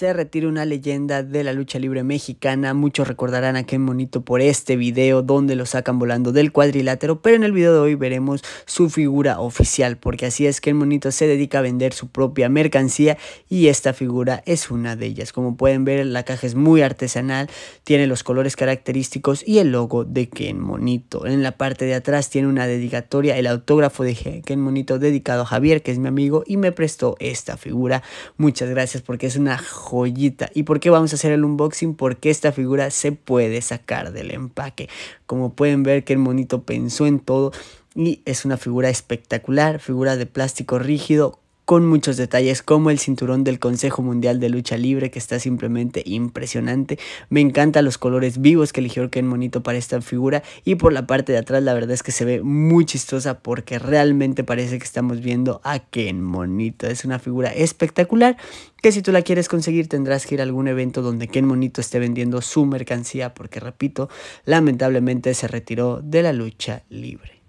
se retira una leyenda de la lucha libre mexicana. Muchos recordarán a Ken Monito por este video donde lo sacan volando del cuadrilátero, pero en el video de hoy veremos su figura oficial, porque así es que el Monito se dedica a vender su propia mercancía y esta figura es una de ellas. Como pueden ver, la caja es muy artesanal, tiene los colores característicos y el logo de Ken Monito. En la parte de atrás tiene una dedicatoria, el autógrafo de Ken Monito dedicado a Javier, que es mi amigo y me prestó esta figura. Muchas gracias porque es una ¿Y por qué vamos a hacer el unboxing? Porque esta figura se puede sacar del empaque. Como pueden ver que el monito pensó en todo y es una figura espectacular, figura de plástico rígido con muchos detalles como el cinturón del Consejo Mundial de Lucha Libre que está simplemente impresionante. Me encantan los colores vivos que eligió Ken Monito para esta figura y por la parte de atrás la verdad es que se ve muy chistosa porque realmente parece que estamos viendo a Ken Monito. Es una figura espectacular que si tú la quieres conseguir tendrás que ir a algún evento donde Ken Monito esté vendiendo su mercancía porque repito, lamentablemente se retiró de la lucha libre.